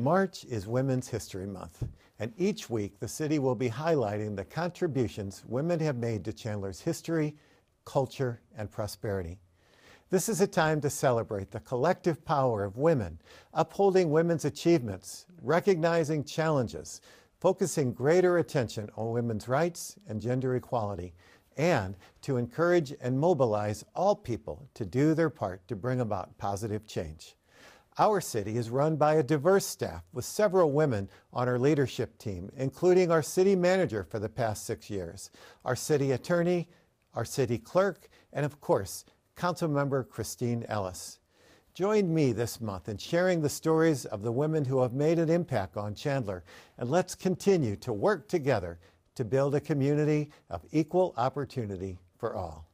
March is Women's History Month, and each week the city will be highlighting the contributions women have made to Chandler's history, culture, and prosperity. This is a time to celebrate the collective power of women, upholding women's achievements, recognizing challenges, focusing greater attention on women's rights and gender equality, and to encourage and mobilize all people to do their part to bring about positive change. Our city is run by a diverse staff with several women on our leadership team, including our city manager for the past six years, our city attorney, our city clerk, and of course, Councilmember Christine Ellis. Join me this month in sharing the stories of the women who have made an impact on Chandler, and let's continue to work together to build a community of equal opportunity for all.